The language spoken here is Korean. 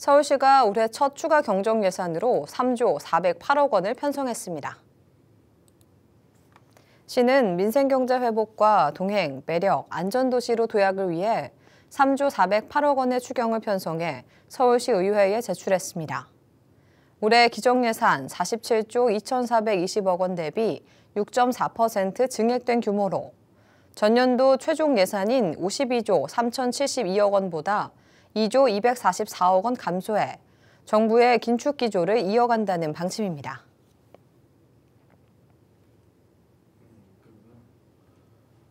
서울시가 올해 첫 추가 경정 예산으로 3조 408억 원을 편성했습니다. 시는 민생경제 회복과 동행, 매력, 안전도시로 도약을 위해 3조 408억 원의 추경을 편성해 서울시 의회에 제출했습니다. 올해 기정예산 47조 2,420억 원 대비 6.4% 증액된 규모로 전년도 최종 예산인 52조 3,072억 원보다 2조 244억 원 감소해 정부의 긴축 기조를 이어간다는 방침입니다.